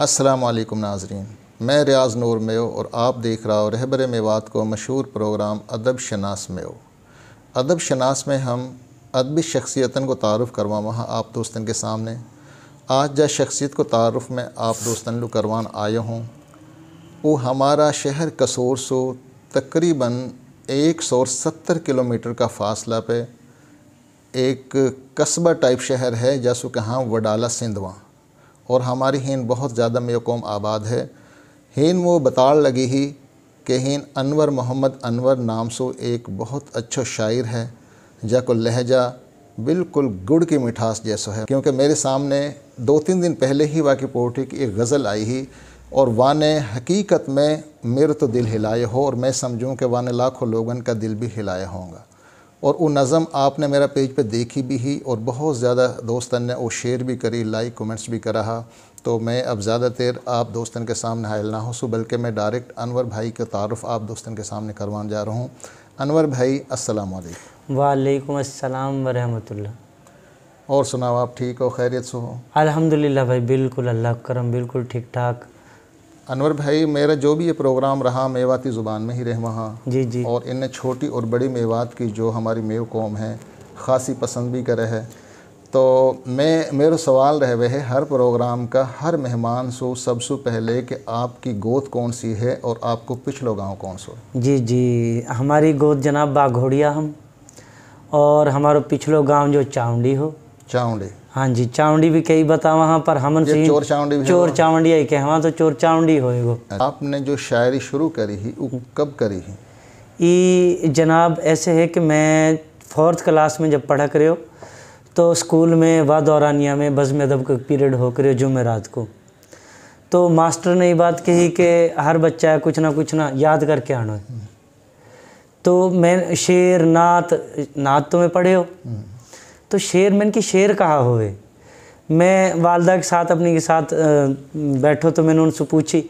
असलकम नाजरीन मैं रियाज नूर मेो और आप देख रहा हो रहबर मेवात को मशहूर प्रोग्राम अदब शनास मेो अदब शनास में हम अदबी शख्सियतन को तारफ़ वहाँ आप दोस्तन के सामने आज जब शख्सियत को तारफ़ में आप दोस्तन करवान आए हों वो हमारा शहर कसूर सो तकरीबन एक सौ सत्तर किलोमीटर का फासला पे एक कस्बा टाइप शहर है जैसो कहाँ वडाला सिंधवा और हमारी हीन बहुत ज़्यादा में कौम आबाद है हीन वो बताड़ लगी ही कि हीन अनवर मोहम्मद अनवर नाम सो एक बहुत अच्छा शायर है जाको लहजा बिल्कुल गुड़ की मिठास जैसा है क्योंकि मेरे सामने दो तीन दिन पहले ही वाकई पोट्री की एक गज़ल आई ही और ने हकीकत में मेरे तो दिल हिलाए हो और मैं समझूं कि ने लाखों लोगों का दिल भी हिलाया होगा और वो नज़म आपने मेरा पेज पे देखी भी ही और बहुत ज़्यादा दोस्तन ने वो शेयर भी करी लाइक कमेंट्स भी करा तो मैं अब ज़्यादा देर आप दोस्तन के सामने हायल ना हो सो बल्कि मैं डायरेक्ट अनवर भाई का तारफ़ आप दोस्तन के सामने करवाने जा रहा हूँ अनवर भाई अस्सलाम वालेकुम वालेकुम अस्सलाम और सुनाओ आप ठीक हो खैरियत से हो अलहमदिल्ला भाई बिल्कुल अल्लाह करम बिल्कुल ठीक ठाक अनवर भाई मेरा जो भी ये प्रोग्राम रहा मेवाती ज़ुबान में ही रहे वहाँ जी जी और इन छोटी और बड़ी मेवात की जो हमारी मेव कौम है ख़ासी पसंद भी करे है तो मैं मेरा सवाल रह वह हर प्रोग्राम का हर मेहमान सो सबसे पहले कि आपकी गोद कौन सी है और आपको पिछलो गांव कौन सो जी जी हमारी गोद जनाब बाघोड़िया हम और हमारा पिछलो गांव जो चावड़ी हो चावंडी हाँ जी चावंडी भी कई बता वहाँ पर हमन से चोर चावंडी भी चोर चावंडी आई कह तो चोर चावंडी होएगो आपने जो शायरी शुरू करी ही वो कब करी ही ये जनाब ऐसे है कि मैं फोर्थ क्लास में जब पढ़ा करे हो तो स्कूल में व दौरानिया में बज़म अदब का पीरियड हो करे जुमे रात को तो मास्टर ने ये बात कही कि हर बच्चा कुछ ना कुछ ना याद करके आना है तो मैं शेर नात नात तो मैं पढ़े हो हम्म। तो शेर मैंने कि शेर कहा हुए मैं वालदा के साथ अपने के साथ बैठो तो मैंने उनसे पूछी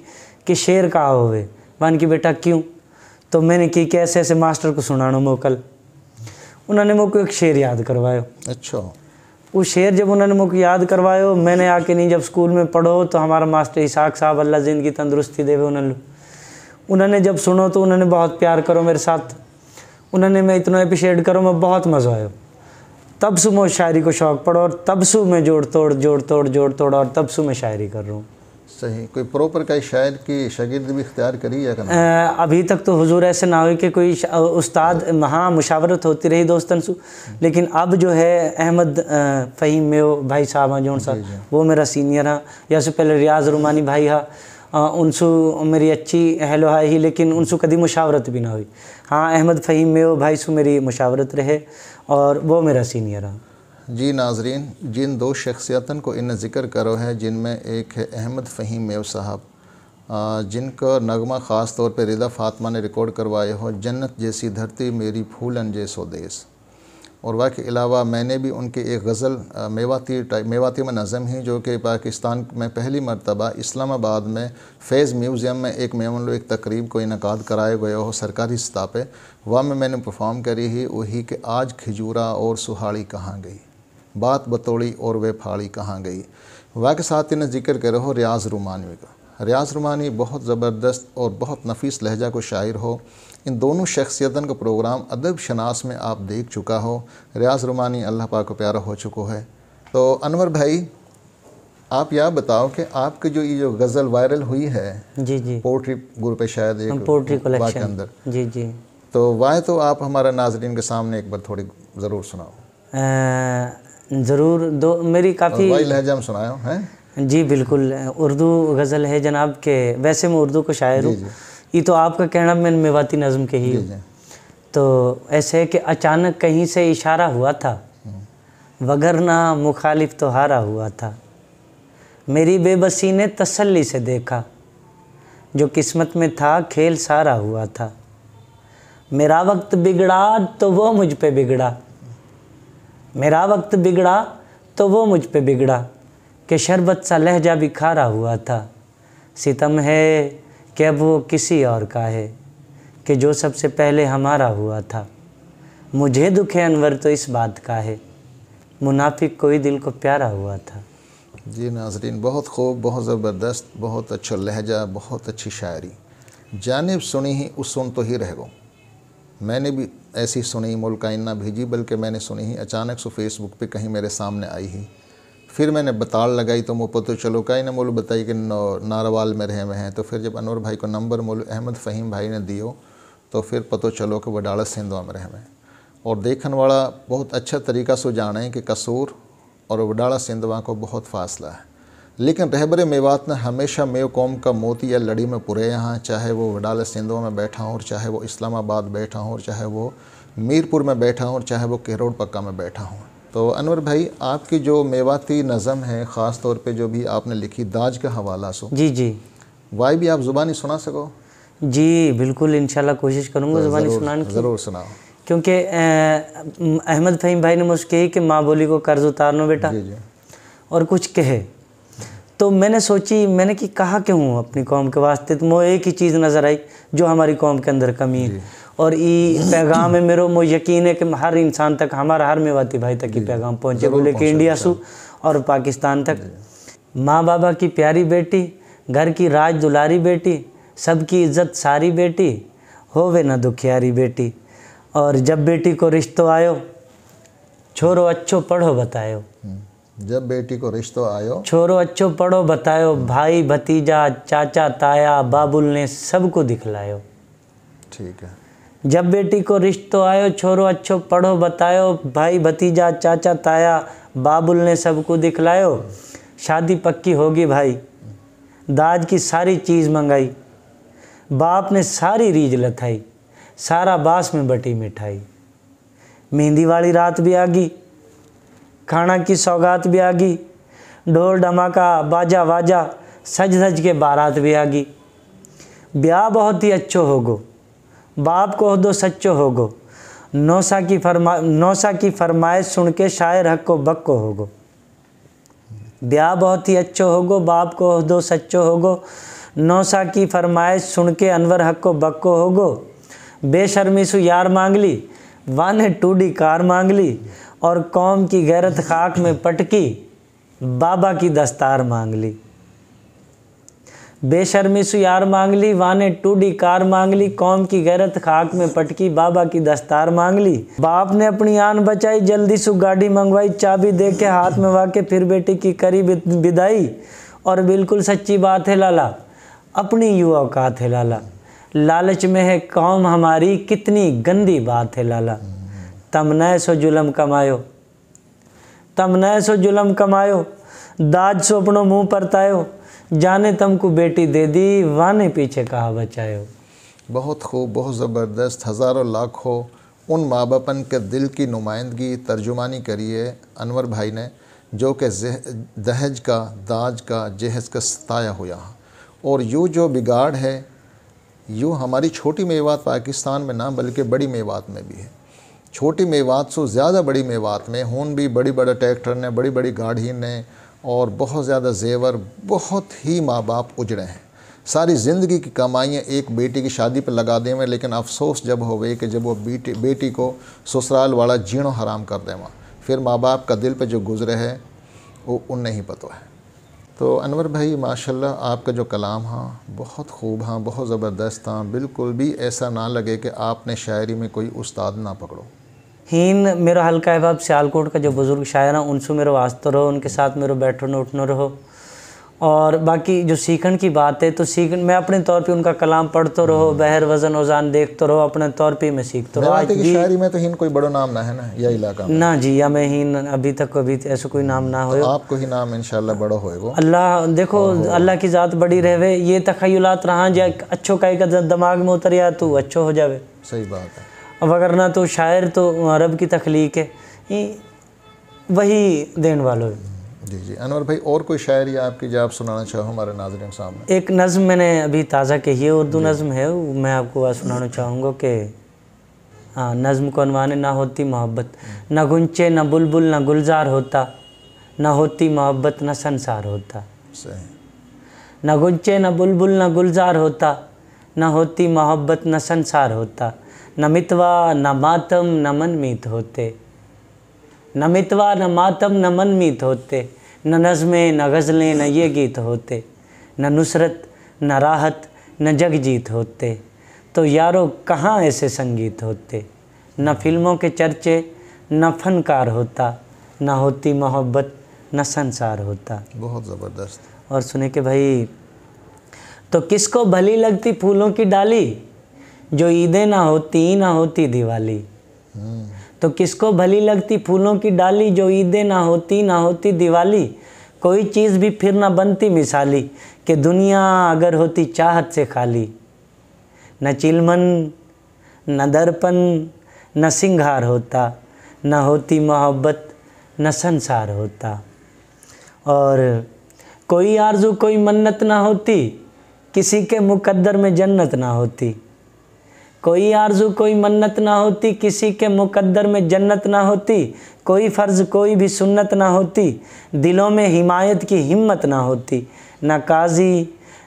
कि शेर कहा हुए वन की बेटा क्यों तो मैंने कि कैसे ऐसे मास्टर को सुनाना मोकल उन्होंने मुझको एक शेर याद करवाया अच्छा वो शेर जब उन्होंने मुझको याद करवाया मैंने आके नहीं जब स्कूल में पढ़ो तो हमारा मास्टर इसाक साहब अल्लाह जिंदगी तंदुरुस्ती देवे उन्होंने उन्होंने जब सुनो तो उन्होंने बहुत प्यार करो मेरे साथ उन्होंने मैं इतना अप्रिशिएट करो मैं बहुत मज़ा आया तब में शायरी को शौक पड़ा और सु में जोड़ तोड़ जोड़ तोड़ जोड़ तोड़ और तब में शायरी कर रहा हूँ सही कोई प्रॉपर का शायर की शागिर्द भी इख्तियार करी या करना अभी तक तो हुजूर ऐसे ना हुए कि कोई उस्ताद हाँ मुशावरत होती रही दोस्तन सु लेकिन अब जो है अहमद फ़हीम मेो भाई साहब हाँ जोन साहब वो मेरा सीनियर हाँ या से पहले रियाज रुमानी भाई हाँ उनसु मेरी अच्छी हेलो हाई ही लेकिन उनसु कभी मुशावरत भी ना हुई हाँ अहमद फ़हीम मेो भाई सु मेरी मुशावरत रहे और वो मेरा सीनियर है जी नाजरीन जिन दो शख्सियतन को इन ज़िक्र करो है जिनमें एक है अहमद फ़हीम मेव साहब जिनका नगमा ख़ास तौर पर रिदा फातमा ने रिकॉर्ड करवाया हो जन्नत जैसी धरती मेरी फूलन जैसो देश और वह के अलावा मैंने भी उनके एक गज़ल मेवाती टाइप मेवाती में नज़म ही जो कि पाकिस्तान में पहली मरतबा इस्लामाबाद में फैज़ म्यूज़ियम में एक मेमन एक तकरीब को इनका कराया गया हो सरकारी सतह पर वह में मैंने परफॉर्म करी ही वही कि आज खिजूरा और सुहाड़ी कहाँ गई बात बतौड़ी और वे फाड़ी कहाँ गई वह के साथ इन्हें जिक्र करो रियाज रुमानवी का रियाज रुमानी बहुत ज़बरदस्त और बहुत नफीस लहजा को शायर हो इन दोनों शख्सियतन का प्रोग्राम अदब शनास में आप देख चुका हो रियाज रुमानी अल्लाह पाक को प्यारा हो चुको है तो अनवर भाई आप यह बताओ कि आपकी जो ये जो गज़ल वायरल हुई है जी जी पोट्री ग्रुप है शायद एक पोट्री के अंदर जी जी तो वाह तो आप हमारा नाजरीन के सामने एक बार थोड़ी ज़रूर सुनाओ ज़रूर दो मेरी काफ़ी लहजा में सुनाया है जी बिल्कुल उर्दू गज़ल है जनाब के वैसे मैं उर्दू को शायर हूँ ये तो आपका कहना मैं मेवाती नज़म के ही तो ऐसे है कि अचानक कहीं से इशारा हुआ था वगरना मुखालिफ तो हारा हुआ था मेरी बेबसी ने तसल्ली से देखा जो किस्मत में था खेल सारा हुआ था मेरा वक्त बिगड़ा तो वो मुझ पे बिगड़ा मेरा वक्त बिगड़ा तो वो मुझ पे बिगड़ा कि शरबत सा लहजा भी खारा हुआ था सितम है कि अब वो किसी और का है कि जो सबसे पहले हमारा हुआ था मुझे दुख है अनवर तो इस बात का है मुनाफिक कोई दिल को प्यारा हुआ था जी नाजरीन बहुत खूब बहुत ज़बरदस्त बहुत अच्छा लहजा बहुत अच्छी शायरी जानब सुनी ही उस सुन तो ही रह गो मैंने भी ऐसी सुनी मुल्क ना भेजी बल्कि मैंने सुनी ही अचानक सो फेसबुक पे कहीं मेरे सामने आई ही फिर मैंने बताल लगाई तो मुँह तो चलो का ही ना मोल बताई कि नारवाल में रहे हुए हैं तो फिर जब अनवर भाई को नंबर मोल अहमद फ़हीम भाई ने दियो तो फिर पतो चलो कि वडालत सिंधवा में रहे हुए और देखने वाला बहुत अच्छा तरीका से है कि कसूर और वडाला सिंधवा को बहुत फासला है लेकिन रहबर मेवात ने हमेशा मेव कौम का मोती या लड़ी में पुरे यहाँ चाहे वो वडाला सिंधवा में बैठा हूँ और चाहे वो इस्लामाबाद बैठा हूँ और चाहे वो मीरपुर में बैठा हूँ और चाहे वो केरोड पक्का में बैठा हूँ तो अनवर भाई आपकी जो मेवाती नज़म है ख़ास तौर पे जो भी आपने लिखी दाज का हवाला सो जी जी वाई भी आप ज़ुबानी सुना सको जी बिल्कुल इनशाला कोशिश करूँगा तो ज़ुबानी सुनाने की ज़रूर सुनाओ क्योंकि अहमद फ़हीम भाई ने मुझे कही कि माँ बोली को कर्ज़ उतार लो बेटा जी जी और कुछ कहे तो मैंने सोची मैंने कि कहा क्यों अपनी कौम के वास्ते तो मुझे एक ही चीज़ नज़र आई जो हमारी कौम के अंदर कमी है और ये पैगाम है मेरे मो यकीन है कि हर इंसान तक हमारा हर मेवाती भाई तक ये पैगाम पहुँचे बोले कि इंडिया सु और पाकिस्तान तक माँ बाबा की प्यारी बेटी घर की राज दुलारी बेटी सबकी इज्जत सारी बेटी हो वे ना दुखियारी बेटी और जब बेटी को रिश्तों आयो छोरो अच्छो पढ़ो बतायो हम्म, जब बेटी को रिश्तों आयो छोरो अच्छो पढ़ो बतायो हम्म। भाई भतीजा चाचा ताया बाबुल ने सबको दिखलायो ठीक है जब बेटी को रिश्तो तो आयो छोरो अच्छो पढ़ो बतायो भाई भतीजा चाचा ताया बाबुल ने सबको दिखलायो शादी पक्की होगी भाई दाज की सारी चीज़ मंगाई बाप ने सारी रीज लथाई सारा बास में बटी मिठाई मेहंदी वाली रात भी आ गई खाना की सौगात भी आ गई ढोल ढमाका बाजा वाजा सज धज के बारात भी आ गई ब्याह बहुत ही अच्छो होगो बाप को दो सच्चो होगो नौसा की फरमा नौसा की फरमाइश सुन के शायर हक को बक को होगो ब्याह बहुत ही अच्छो होगो बाप को दो सच्चो होगो नौसा की फरमाइश सुन के अनवर हक को बक को होगो बेशर्मी सु यार मांग ली टू टूडी कार मांग ली और कौम की गैरत खाक में पटकी बाबा की दस्तार मांग ली बेशर्मी यार मांग ली वाने टूडी कार मांग ली कौम की गैरत खाक में पटकी बाबा की दस्तार मांग ली बाप ने अपनी आन बचाई जल्दी सु गाड़ी मंगवाई चाबी दे के हाथ में वाके फिर बेटी की करी विदाई और बिल्कुल सच्ची बात है लाला अपनी युवा औकात है लाला लालच में है कौम हमारी कितनी गंदी बात है लाला तम नए सो जुलम कमायो तम न सो जुलम कमायो दाज सो अपनो मुंह परतायो जाने तुमको बेटी दे दी वाने पीछे कहा बचायो बहुत खूब बहुत ज़बरदस्त हज़ारों लाखों उन माँ बापन के दिल की नुमाइंदगी तर्जुमानी करी है अनवर भाई ने जो कि दहेज का दाज का जहेज का सताया हुआ और यूँ जो बिगाड़ है यूँ हमारी छोटी मेवात पाकिस्तान में ना बल्कि बड़ी मेवात में भी है छोटी मेवात से ज़्यादा बड़ी मेवात में हून भी बड़ी बड़े ट्रैक्टर ने बड़ी बड़ी गाड़ी ने और बहुत ज़्यादा जेवर बहुत ही माँ बाप उजड़े हैं सारी ज़िंदगी की कमाइयाँ एक बेटी की शादी पर लगा देवें लेकिन अफसोस जब हो गए कि जब वो बेटी बेटी को ससुराल वाला जीणो हराम कर देवा फिर माँ बाप का दिल पर जो गुजरे है वो उन ही पता है तो अनवर भाई माशाल्लाह आपका जो कलाम हाँ बहुत खूब हाँ बहुत ज़बरदस्त हाँ बिल्कुल भी ऐसा ना लगे कि आपने शायरी में कोई उस्ताद ना पकड़ो हीन मेरा हल्का है बाब सियालकोट का जो बुज़ुर्ग शायर है उनसे मेरा वास्तव रहो उनके साथ मेरा बैठना उठना रहो और बाकी जो सीखने की बात है तो सीख मैं अपने तौर पे उनका कलाम पढ़ते रहो हम्म। बहर वजन वजान देखते रहो अपने तौर पे मैं सीखते रहो तो शायरी में तो हीन कोई बड़ा नाम ना है ना या इलाका में ना जी या मैं हीन अभी तक अभी ऐसा कोई नाम ना हम्म, हो तो आपको ही नाम इन बड़ो होएगा अल्लाह देखो अल्लाह की ज़ात बड़ी रहे ये तखयलात रहा जो अच्छो कहीं का दिमाग में उतर जाए तो अच्छो हो जाए सही बात है वगरना तो शायर तो अरब की तख्लीक है वही देने वालों जी जी अनवर भाई और कोई शायरी आपकी जो आप सुनाना चाहो हमारे नाजरन सामने एक नज़म मैंने अभी ताज़ा कही है उर्दू नज़म है मैं आपको आज सुनाना चाहूँगा कि हाँ नज़म को अनवान ना होती मोहब्बत हम्म। ना गुंचे ना बुलबुल ना गुलजार होता ना होती मोहब्बत ना संसार होता ना गुंचे ना बुलबुल ना गुलजार होता ना होती मोहब्बत ना संसार होता न मितवा न मातम न मन मीत होते न मितवा न मातम न मन मीत होते न नज़में न गज़लें न ये गीत होते न नुसरत न राहत न जगजीत होते तो यारो कहाँ ऐसे संगीत होते न फिल्मों के चर्चे न फनकार होता न होती मोहब्बत न संसार होता बहुत ज़बरदस्त और सुने के भाई तो किसको भली लगती फूलों की डाली जो ईदें ना होती ना होती दिवाली तो किसको भली लगती फूलों की डाली जो ईदें ना होती ना होती दिवाली कोई चीज़ भी फिर ना बनती मिसाली कि दुनिया अगर होती चाहत से खाली न चिलमन न दर्पण न सिंगार होता न होती मोहब्बत न संसार होता और कोई आरजू कोई मन्नत ना होती किसी के मुकद्दर में जन्नत ना होती कोई आरजू कोई मन्नत ना होती किसी के मुकद्दर में जन्नत ना होती कोई फ़र्ज़ कोई भी सुन्नत ना होती दिलों में हिमायत की हिम्मत ना होती ना काजी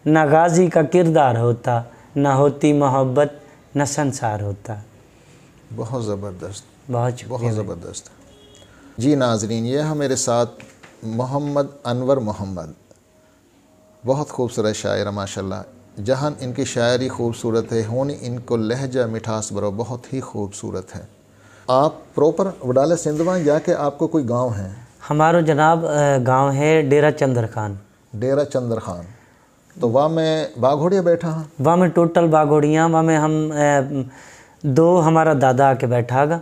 ना गाजी का किरदार होता ना होती मोहब्बत न संसार होता बहुत ज़बरदस्त बहुत बहुत ज़बरदस्त जी नाजरीन ये हमारे साथ मोहम्मद अनवर मोहम्मद बहुत खूबसूरत शायर माशाल्लाह जहन इनकी शायरी खूबसूरत है होनी इनको लहजा मिठास बरो बहुत ही खूबसूरत है आप प्रॉपर वडाला सिंधवा या कि आपको कोई गांव है हमारा जनाब गांव है डेरा चंद्र खान डेरा चंद्र खान तो वहाँ में बाघोड़िया बैठा हाँ वहाँ में टोटल बाघोड़िया वहाँ में हम दो हमारा दादा आके बैठा गा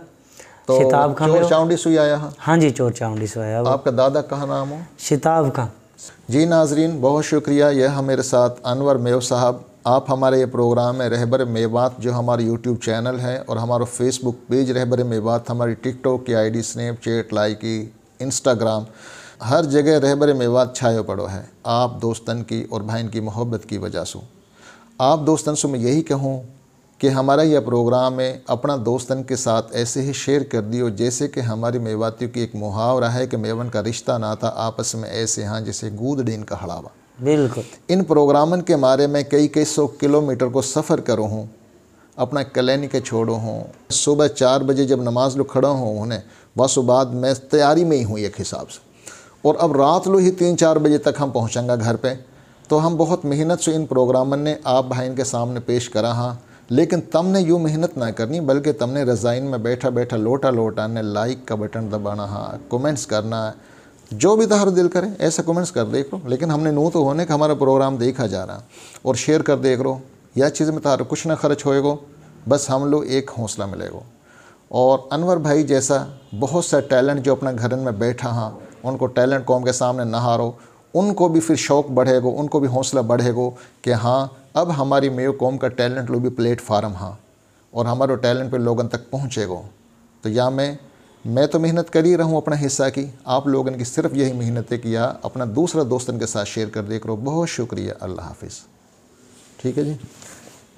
तो शिताब खान चोर चाउंडी सुई आया हाँ।, हाँ जी चोर चाउंडी सुई आया आपका दादा कहा नाम हो शिताब खान जी नाजरीन बहुत शुक्रिया यह हमारे साथ अनवर मेव साहब आप हमारे ये प्रोग्राम है रहबर मेवात जो हमारा यूट्यूब चैनल है और हमारा फेसबुक पेज रहबर मेवात हमारी टिकटॉक की आईडी स्नैपचैट लाइक इंस्टाग्राम हर जगह रहबर मेवात छायो पड़ो है आप दोस्तन की और बहन की मोहब्बत की वजह से आप दोस्तन से मैं यही कहूँ कि हमारा यह प्रोग्राम है अपना दोस्तन के साथ ऐसे ही शेयर कर दियो जैसे कि हमारी मेवातियों की एक मुहावरा है कि मेवन का रिश्ता ना था आपस में ऐसे हाँ जैसे गूद डीन का हड़ावा बिल्कुल इन प्रोग्रामन के मारे में कई कई सौ किलोमीटर को सफ़र करूँ हूँ अपना कलैनी के छोड़ो हूँ सुबह चार बजे जब नमाज लो खड़ा हूँ उन्हें बस बाद मैं तैयारी में ही हूँ एक हिसाब से और अब रात लो ही तीन चार बजे तक हम पहुँचेंगे घर पर तो हम बहुत मेहनत से इन प्रोग्रामन ने आप भाई के सामने पेश करा हाँ लेकिन तमने यूँ मेहनत ना करनी बल्कि तमने रज़ाइन में बैठा बैठा लोटा लोटा ने लाइक का बटन दबाना है हाँ, कमेंट्स करना है जो भी तहर दिल करे ऐसे कमेंट्स कर देख लो लेकिन हमने नू तो होने का हमारा प्रोग्राम देखा जा रहा और शेयर कर देख लो यह चीज़ में तहार कुछ ना खर्च होएगो बस हम लोग एक हौसला मिलेगा और अनवर भाई जैसा बहुत सा टैलेंट जो अपना घर में बैठा हाँ उनको टैलेंट कौम के सामने नहारो उनको भी फिर शौक़ बढ़ेगो उनको भी हौसला बढ़ेगो कि हाँ अब हमारी मेयो कॉम का टैलेंट लो भी प्लेटफार्म हाँ और हमारे टैलेंट पे लोगों तक पहुँचेगो तो या मैं मैं तो मेहनत कर ही रहा हूँ अपना हिस्सा की आप लोगों की सिर्फ यही मेहनत है कि या अपना दूसरा दोस्तन के साथ शेयर कर देख रहो बहुत शुक्रिया अल्लाह हाफिज़ ठीक है जी